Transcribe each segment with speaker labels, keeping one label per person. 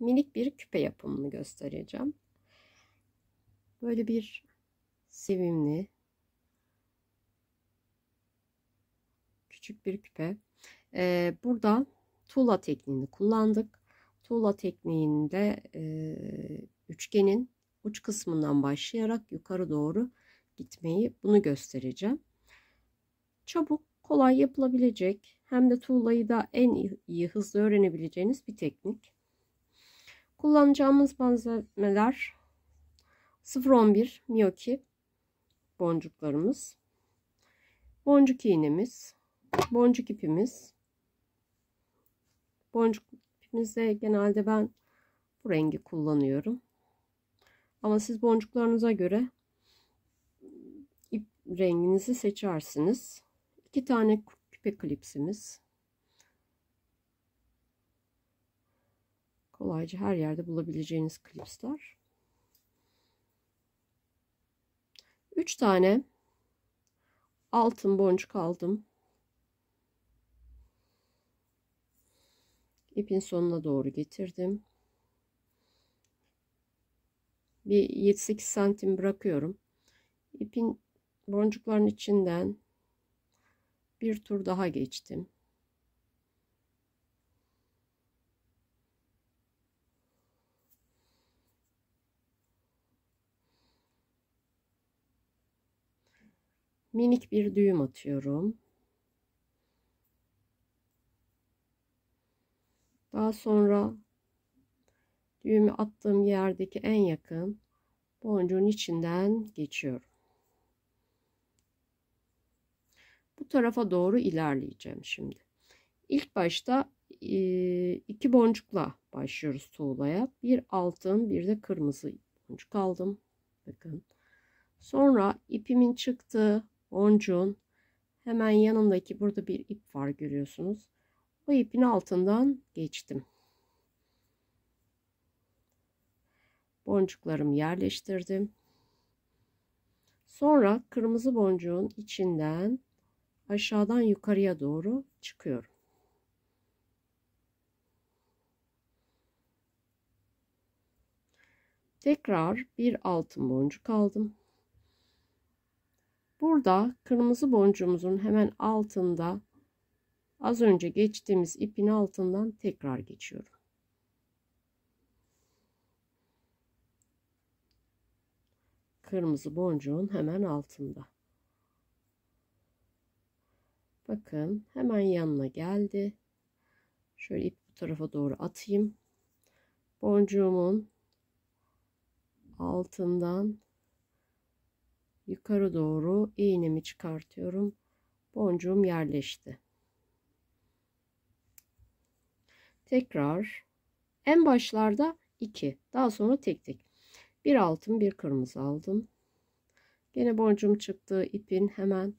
Speaker 1: minik bir küpe yapımını göstereceğim. Böyle bir sevimli küçük bir küpe. Ee, burada tuğla tekniğini kullandık. Tuğla tekniğinde e, üçgenin uç kısmından başlayarak yukarı doğru gitmeyi bunu göstereceğim. Çabuk kolay yapılabilecek hem de tuğlayı da en iyi hızlı öğrenebileceğiniz bir teknik. Kullanacağımız malzemeler 0.11 miyoki boncuklarımız, boncuk iğnemiz, boncuk ipimiz. Boncuk ipimizde genelde ben bu rengi kullanıyorum. Ama siz boncuklarınıza göre ip renginizi seçersiniz. İki tane küpe klipsimiz. kolayca her yerde bulabileceğiniz klipsler. 3 tane altın boncuk aldım. İpin sonuna doğru getirdim. Bir 7-8 santim bırakıyorum. İpin boncukların içinden bir tur daha geçtim. minik bir düğüm atıyorum. Daha sonra düğümü attığım yerdeki en yakın boncuğun içinden geçiyorum. Bu tarafa doğru ilerleyeceğim şimdi. İlk başta iki boncukla başlıyoruz tuğlaya. Bir altın bir de kırmızı boncuk aldım. Bakın. Sonra ipimin çıktığı boncuğun hemen yanındaki burada bir ip var görüyorsunuz. O ipin altından geçtim. Boncuklarımı yerleştirdim. Sonra kırmızı boncuğun içinden aşağıdan yukarıya doğru çıkıyorum. Tekrar bir altın boncuk aldım. Burada kırmızı boncuğumuzun hemen altında az önce geçtiğimiz ipin altından tekrar geçiyorum. Kırmızı boncuğun hemen altında. Bakın hemen yanına geldi. Şöyle ip bu tarafa doğru atayım. Boncuğumun altından yukarı doğru iğnemi çıkartıyorum. Boncuğum yerleşti. Tekrar en başlarda iki, daha sonra tek tek bir altın bir kırmızı aldım. Yine boncuğum çıktığı ipin hemen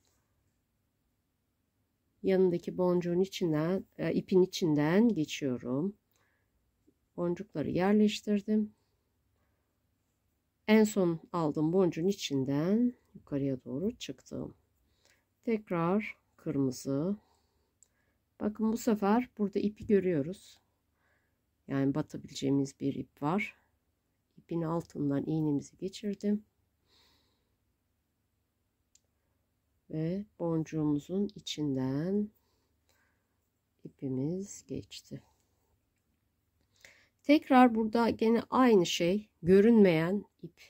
Speaker 1: yanındaki boncuğun içinden e, ipin içinden geçiyorum. Boncukları yerleştirdim. En son aldığım boncuğun içinden yukarıya doğru çıktım. Tekrar kırmızı. Bakın bu sefer burada ipi görüyoruz. Yani batabileceğimiz bir ip var. İpin altından iğnemizi geçirdim. Ve boncuğumuzun içinden ipimiz geçti. Tekrar burada gene aynı şey görünmeyen ip.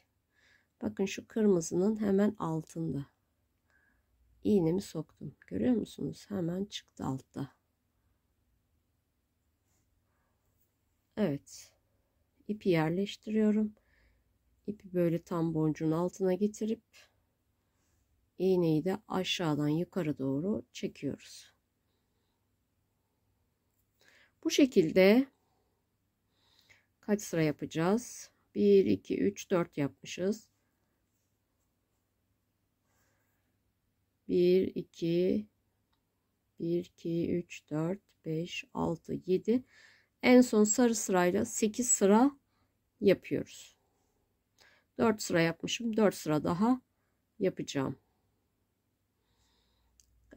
Speaker 1: Bakın şu kırmızının hemen altında. iğnemi soktum. Görüyor musunuz? Hemen çıktı altta. Evet. ipi yerleştiriyorum. İpi böyle tam boncuğun altına getirip iğneyi de aşağıdan yukarı doğru çekiyoruz. Bu şekilde kaç sıra yapacağız? 1, 2, 3, 4 yapmışız. 1, 2, 1, 2, 3, 4, 5, 6, 7. En son sarı sırayla 8 sıra yapıyoruz. 4 sıra yapmışım. 4 sıra daha yapacağım.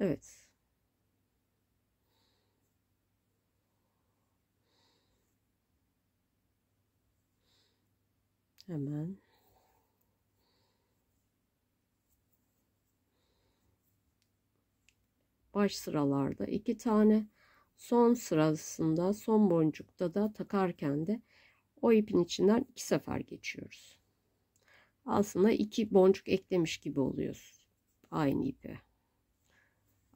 Speaker 1: Evet. Hemen. Baş sıralarda iki tane son sırasında son boncukta da takarken de o ipin içinden iki sefer geçiyoruz. Aslında iki boncuk eklemiş gibi oluyoruz. Aynı ipe.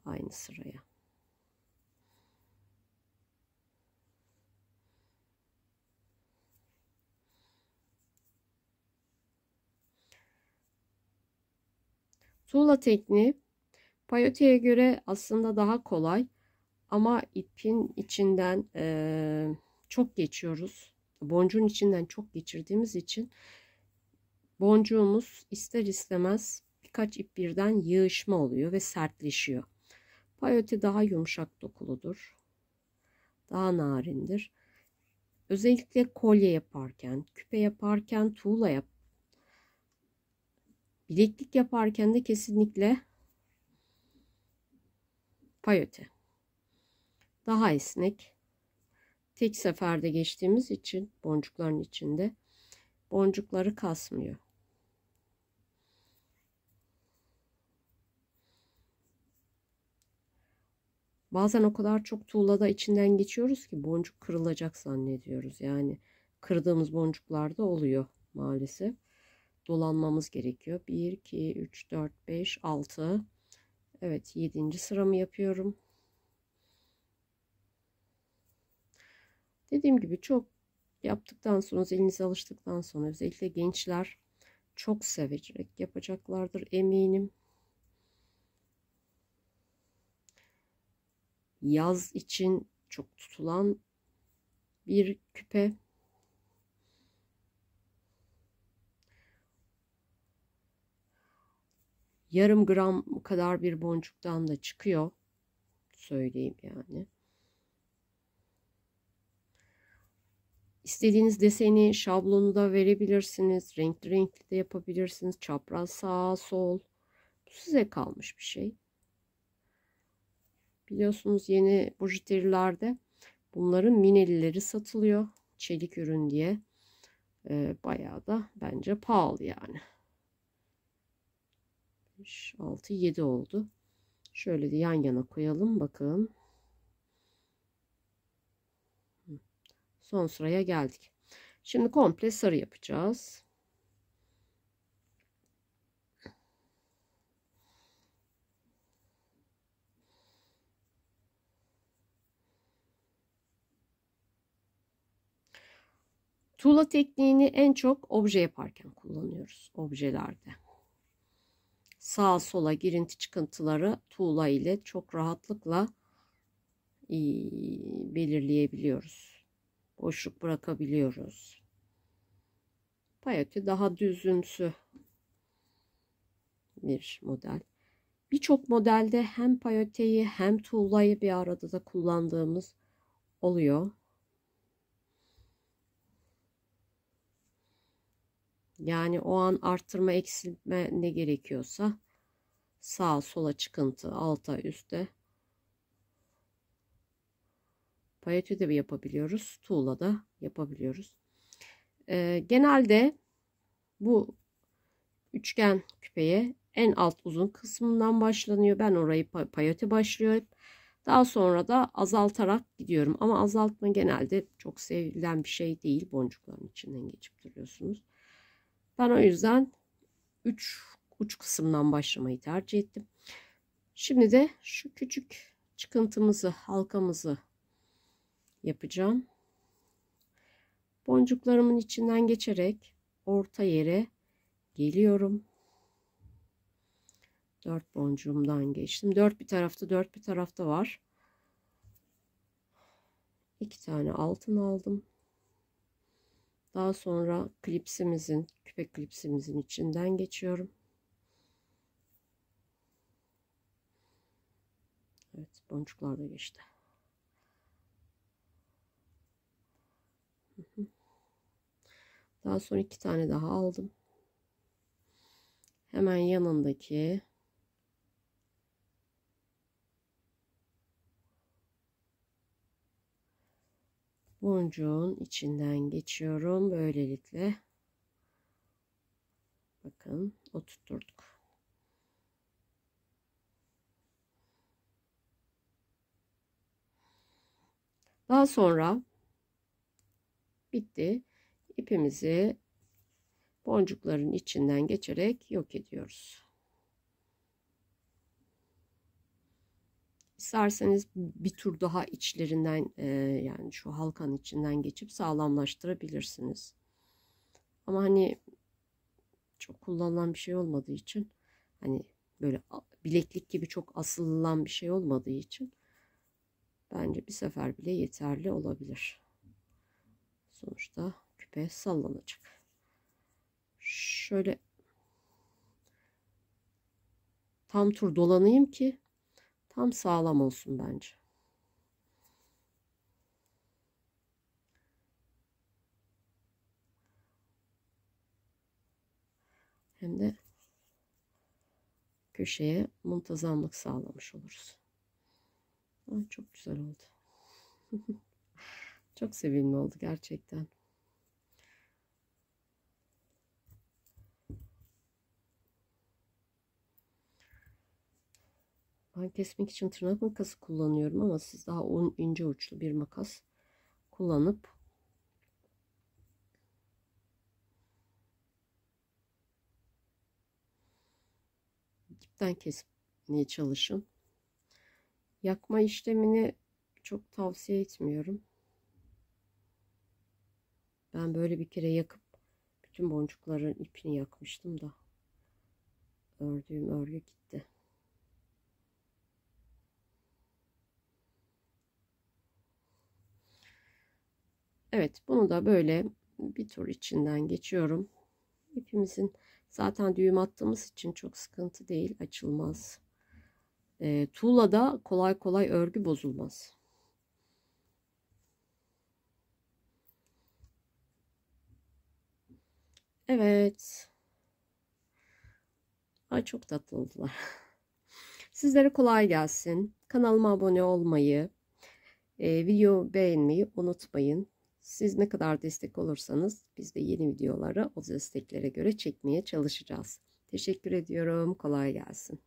Speaker 1: Aynı sıraya. Tuğla tekniği payoteye göre aslında daha kolay ama ipin içinden e, çok geçiyoruz. Boncuğun içinden çok geçirdiğimiz için boncuğumuz ister istemez birkaç ip birden yığışma oluyor ve sertleşiyor. Payote daha yumuşak dokuludur. Daha narindir. Özellikle kolye yaparken, küpe yaparken, tuğla yap Bileklik yaparken de kesinlikle payote. Daha esnek. Tek seferde geçtiğimiz için boncukların içinde boncukları kasmıyor. Bazen o kadar çok tuğlada içinden geçiyoruz ki boncuk kırılacak zannediyoruz. Yani kırdığımız boncuklarda oluyor maalesef dolanmamız gerekiyor. 1, 2, 3, 4, 5, 6. Evet 7. sıramı yapıyorum. Dediğim gibi çok yaptıktan sonra elinize alıştıktan sonra özellikle gençler çok sevecek yapacaklardır eminim. Yaz için çok tutulan bir küpe yarım gram kadar bir boncuktan da çıkıyor. Söyleyeyim yani. İstediğiniz deseni şablonu da verebilirsiniz. Renkli renkli de yapabilirsiniz. Çapraz sağ sol. Bu size kalmış bir şey. Biliyorsunuz yeni bujiterilerde bunların minelileri satılıyor. Çelik ürün diye. Ee, bayağı da bence pahalı yani. 5, 6, 7 oldu. Şöyle de yan yana koyalım. Bakın. Son sıraya geldik. Şimdi komple sarı yapacağız. Tuğla tekniğini en çok obje yaparken kullanıyoruz objelerde sağa sola girinti çıkıntıları tuğla ile çok rahatlıkla belirleyebiliyoruz. Boşluk bırakabiliyoruz. Payoti daha düzümsü bir model. Birçok modelde hem payoteyi hem tuğlayı bir arada da kullandığımız oluyor. Yani o an arttırma eksilme ne gerekiyorsa sağ sola çıkıntı alta üste payetü de yapabiliyoruz. Tuğla da yapabiliyoruz. Ee, genelde bu üçgen küpeye en alt uzun kısmından başlanıyor. Ben orayı payote başlıyorum. Daha sonra da azaltarak gidiyorum. Ama azaltma genelde çok sevilen bir şey değil. Boncukların içinden geçip duruyorsunuz. Ben o yüzden 3 uç kısımdan başlamayı tercih ettim. Şimdi de şu küçük çıkıntımızı, halkamızı yapacağım. Boncuklarımın içinden geçerek orta yere geliyorum. 4 boncuğumdan geçtim. 4 bir tarafta, 4 bir tarafta var. 2 tane altın aldım. Daha sonra klipsimizin, küpe klipsimizin içinden geçiyorum. Evet, boncuklar da geçti. Daha sonra iki tane daha aldım. Hemen yanındaki boncuğun içinden geçiyorum. Böylelikle bakın oturturduk. Daha sonra bitti. ipimizi boncukların içinden geçerek yok ediyoruz. İsterseniz bir tur daha içlerinden e, yani şu halkanın içinden geçip sağlamlaştırabilirsiniz. Ama hani çok kullanılan bir şey olmadığı için hani böyle bileklik gibi çok asılan bir şey olmadığı için bence bir sefer bile yeterli olabilir. Sonuçta küpe sallanacak. Şöyle tam tur dolanayım ki Tam sağlam olsun bence. Hem de köşeye muntazamlık sağlamış oluruz. Ay, çok güzel oldu. çok sevimli oldu gerçekten. Ben kesmek için tırnak makası kullanıyorum ama siz daha on, ince uçlu bir makas kullanıp dipten kesmeye çalışın. Yakma işlemini çok tavsiye etmiyorum. Ben böyle bir kere yakıp bütün boncukların ipini yakmıştım da ördüğüm örgü gitti. Evet bunu da böyle bir tur içinden geçiyorum. İpimizin zaten düğüm attığımız için çok sıkıntı değil açılmaz. E, ee, da kolay kolay örgü bozulmaz. Evet. Ay çok tatlı Sizlere kolay gelsin. Kanalıma abone olmayı, e, video beğenmeyi unutmayın. Siz ne kadar destek olursanız biz de yeni videoları o desteklere göre çekmeye çalışacağız. Teşekkür ediyorum. Kolay gelsin.